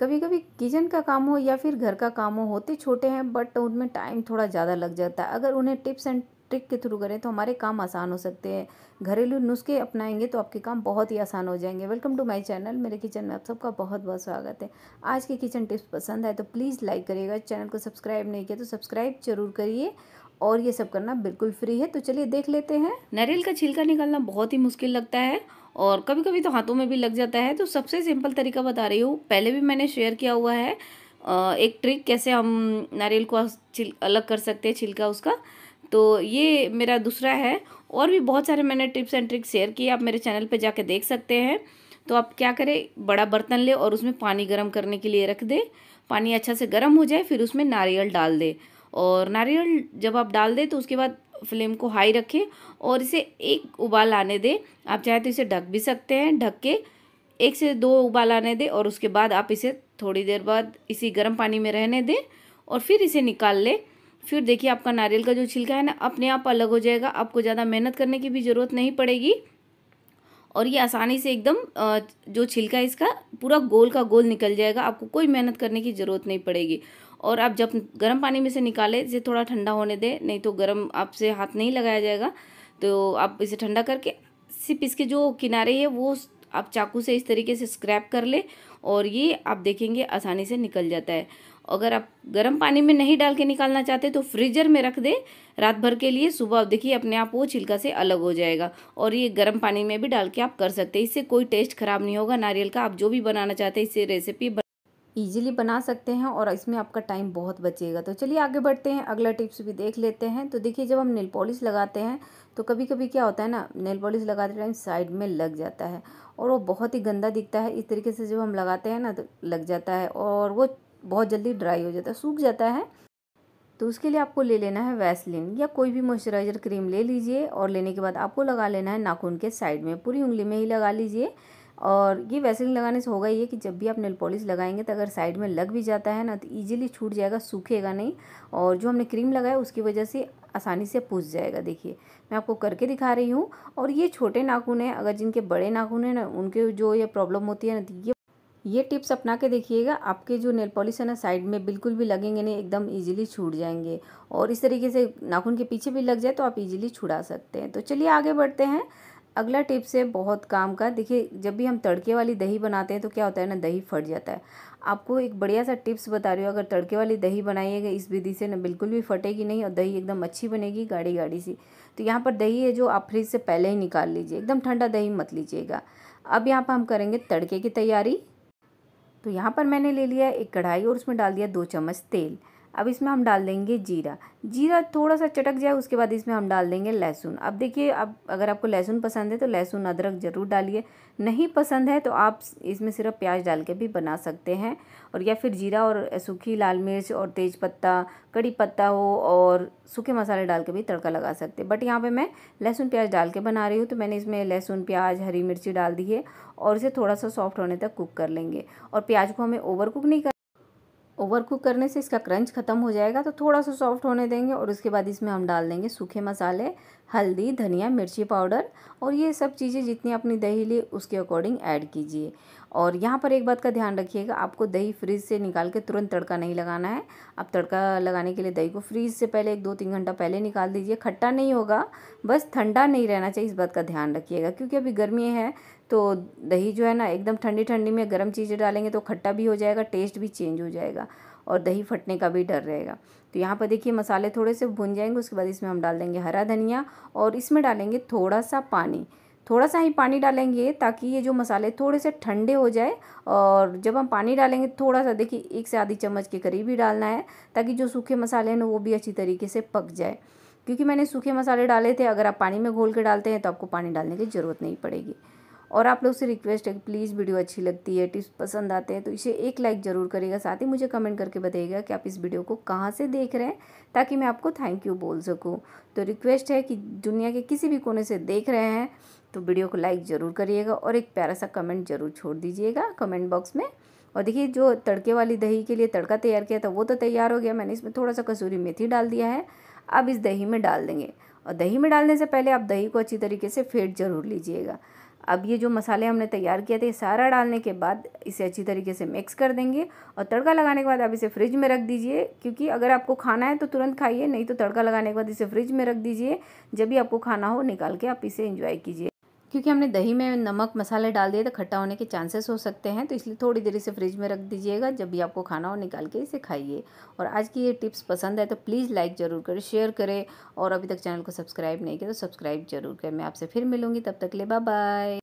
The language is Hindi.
कभी कभी किचन का काम हो या फिर घर का काम हो होते छोटे हैं बट उनमें टाइम थोड़ा ज़्यादा लग जाता है अगर उन्हें टिप्स एंड ट्रिक के थ्रू करें तो हमारे काम आसान हो सकते हैं घरेलू नुस्खे अपनाएंगे तो आपके काम बहुत ही आसान हो जाएंगे वेलकम टू माय चैनल मेरे किचन में आप सबका बहुत बहुत स्वागत है आज के किचन टिप्स पसंद आए तो प्लीज़ लाइक करिएगा चैनल को सब्सक्राइब नहीं किया तो सब्सक्राइब जरूर करिए और ये सब करना बिल्कुल फ्री है तो चलिए देख लेते हैं नारियल का छिलका निकालना बहुत ही मुश्किल लगता है और कभी कभी तो हाथों में भी लग जाता है तो सबसे सिंपल तरीका बता रही हूँ पहले भी मैंने शेयर किया हुआ है एक ट्रिक कैसे हम नारियल को अलग कर सकते हैं छिलका उसका तो ये मेरा दूसरा है और भी बहुत सारे मैंने टिप्स एंड ट्रिक्स शेयर किए आप मेरे चैनल पे जाके देख सकते हैं तो आप क्या करें बड़ा बर्तन ले और उसमें पानी गर्म करने के लिए रख दे पानी अच्छा से गर्म हो जाए फिर उसमें नारियल डाल दे और नारियल जब आप डाल दें तो उसके बाद फ्लेम को हाई रखें और इसे एक उबाल आने दें आप चाहे तो इसे ढक भी सकते हैं ढक के एक से दो उबाल आने दें और उसके बाद आप इसे थोड़ी देर बाद इसी गर्म पानी में रहने दें और फिर इसे निकाल लें फिर देखिए आपका नारियल का जो छिलका है ना अपने आप अलग हो जाएगा आपको ज़्यादा मेहनत करने की भी ज़रूरत नहीं पड़ेगी और ये आसानी से एकदम जो छिलका है इसका पूरा गोल का गोल निकल जाएगा आपको कोई मेहनत करने की ज़रूरत नहीं पड़ेगी और आप जब गर्म पानी में से निकालें इसे थोड़ा ठंडा होने दें नहीं तो गर्म आपसे हाथ नहीं लगाया जाएगा तो आप इसे ठंडा करके सिर्फ इसके जो किनारे है वो आप चाकू से इस तरीके से स्क्रैप कर ले और ये आप देखेंगे आसानी से निकल जाता है अगर आप गर्म पानी में नहीं डाल के निकालना चाहते तो फ्रीजर में रख दे रात भर के लिए सुबह आप देखिए अपने आप वो छिलका से अलग हो जाएगा और ये गर्म पानी में भी डाल के आप कर सकते हैं इससे कोई टेस्ट खराब नहीं होगा नारियल का आप जो भी बनाना चाहते हैं इससे रेसिपी बन... ईजिली बना सकते हैं और इसमें आपका टाइम बहुत बचेगा तो चलिए आगे बढ़ते हैं अगला टिप्स भी देख लेते हैं तो देखिए जब हम नेल पॉलिश लगाते हैं तो कभी कभी क्या होता है ना नेल पॉलिश लगाते टाइम साइड में लग जाता है और वो बहुत ही गंदा दिखता है इस तरीके से जब हम लगाते हैं ना तो लग जाता है और वो बहुत जल्दी ड्राई हो जाता है सूख जाता है तो उसके लिए आपको ले लेना है वैसलिन या कोई भी मॉइस्चराइज़र क्रीम ले लीजिए और लेने के बाद आपको लगा लेना है नाखून के साइड में पूरी उंगली में ही लगा लीजिए और ये वैसलिन लगाने से होगा ये कि जब भी आप नेल पॉलिश लगाएंगे तो अगर साइड में लग भी जाता है ना तो ईजिली छूट जाएगा सूखेगा नहीं और जो हमने क्रीम लगाया उसकी वजह से आसानी से पूछ जाएगा देखिए मैं आपको करके दिखा रही हूँ और ये छोटे नाखून हैं अगर जिनके बड़े नाखून हैं ना उनके जो ये प्रॉब्लम होती है ना तो ये ये टिप्स अपना के देखिएगा आपके जो नेल पॉलिश है ना साइड में बिल्कुल भी लगेंगे नहीं एकदम इजीली छूट जाएंगे और इस तरीके से नाखून के पीछे भी लग जाए तो आप इजीली छुड़ा सकते हैं तो चलिए आगे बढ़ते हैं अगला टिप्स है बहुत काम का देखिए जब भी हम तड़के वाली दही बनाते हैं तो क्या होता है ना दही फट जाता है आपको एक बढ़िया सा टिप्स बता रही हो अगर तड़के वाली दही बनाइएगा इस विधि से ना बिल्कुल भी फटेगी नहीं और दही एकदम अच्छी बनेगी गाढ़ी गाढ़ी सी तो यहाँ पर दही है जो आप फ्रिज से पहले ही निकाल लीजिए एकदम ठंडा दही मत लीजिएगा अब यहाँ पर हम करेंगे तड़के की तैयारी तो यहाँ पर मैंने ले लिया एक कढ़ाई और उसमें डाल दिया दो चम्मच तेल अब इसमें हम डाल देंगे जीरा जीरा थोड़ा सा चटक जाए उसके बाद इसमें हम डाल देंगे लहसुन अब देखिए अब अगर आपको लहसुन पसंद है तो लहसुन अदरक ज़रूर डालिए नहीं पसंद है तो आप इसमें सिर्फ प्याज डाल के भी बना सकते हैं और या फिर जीरा और सूखी लाल मिर्च और तेज पत्ता कड़ी पत्ता हो और सूखे मसाले डाल के भी तड़का लगा सकते हैं बट यहाँ पर मैं लहसुन प्याज डाल के बना रही हूँ तो मैंने इसमें लहसुन प्याज हरी मिर्ची डाल दी है और इसे थोड़ा सा सॉफ्ट होने तक कुक कर लेंगे और प्याज को हमें ओवर कुक नहीं कर ओवर कुक करने से इसका क्रंच ख़त्म हो जाएगा तो थोड़ा सा सॉफ्ट होने देंगे और उसके बाद इसमें हम डाल देंगे सूखे मसाले हल्दी धनिया मिर्ची पाउडर और ये सब चीज़ें जितनी अपनी दही ली उसके अकॉर्डिंग ऐड कीजिए और यहाँ पर एक बात का ध्यान रखिएगा आपको दही फ्रीज से निकाल के तुरंत तड़का नहीं लगाना है आप तड़का लगाने के लिए दही को फ्रीज से पहले एक दो तीन घंटा पहले निकाल दीजिए खट्टा नहीं होगा बस ठंडा नहीं रहना चाहिए इस बात का ध्यान रखिएगा क्योंकि अभी गर्मी है तो दही जो है ना एकदम ठंडी ठंडी में गर्म चीज़ें डालेंगे तो खट्टा भी हो जाएगा टेस्ट भी चेंज हो जाएगा और दही फटने का भी डर रहेगा तो यहाँ पर देखिए मसाले थोड़े से भुन जाएंगे उसके बाद इसमें हम डाल देंगे हरा धनिया और इसमें डालेंगे थोड़ा सा पानी थोड़ा सा ही पानी डालेंगे ताकि ये जो मसाले थोड़े से ठंडे हो जाए और जब हम पानी डालेंगे थोड़ा सा देखिए एक से आधी चम्मच के करीब ही डालना है ताकि जो सूखे मसाले हैं वो भी अच्छी तरीके से पक जाए क्योंकि मैंने सूखे मसाले डाले थे अगर आप पानी में घोल के डालते हैं तो आपको पानी डालने की ज़रूरत नहीं पड़ेगी और आप लोग से रिक्वेस्ट है कि प्लीज़ वीडियो अच्छी लगती है टिप्स पसंद आते हैं तो इसे एक लाइक ज़रूर करेगा साथ ही मुझे कमेंट करके बताइएगा कि आप इस वीडियो को कहाँ से देख रहे हैं ताकि मैं आपको थैंक यू बोल सकूँ तो रिक्वेस्ट है कि दुनिया के किसी भी कोने से देख रहे हैं तो वीडियो को लाइक ज़रूर करिएगा और एक प्यारा सा कमेंट ज़रूर छोड़ दीजिएगा कमेंट बॉक्स में और देखिए जो तड़के वाली दही के लिए तड़का तैयार किया था वो तो तैयार हो गया मैंने इसमें थोड़ा सा कसूरी मेथी डाल दिया है अब इस दही में डाल देंगे और दही में डालने से पहले आप दही को अच्छी तरीके से फेंट ज़रूर लीजिएगा अब ये जो मसाले हमने तैयार किए थे सारा डालने के बाद इसे अच्छी तरीके से मिक्स कर देंगे और तड़का लगाने के बाद आप इसे फ्रिज में रख दीजिए क्योंकि अगर आपको खाना है तो तुरंत खाइए नहीं तो तड़का लगाने के बाद इसे फ्रिज में रख दीजिए जब भी आपको खाना हो निकाल के आप इसे इंजॉय कीजिए क्योंकि हमने दही में नमक मसाले डाल दिए तो खट्टा होने के चांसेस हो सकते हैं तो इसलिए थोड़ी देर इसे फ्रिज में रख दीजिएगा जब भी आपको खाना हो निकाल के इसे खाइए और आज की ये टिप्स पसंद है तो प्लीज़ लाइक ज़रूर करें शेयर करें और अभी तक चैनल को सब्सक्राइब नहीं किया तो सब्सक्राइब जरूर करें मैं आपसे फिर मिलूँगी तब तक ले बाय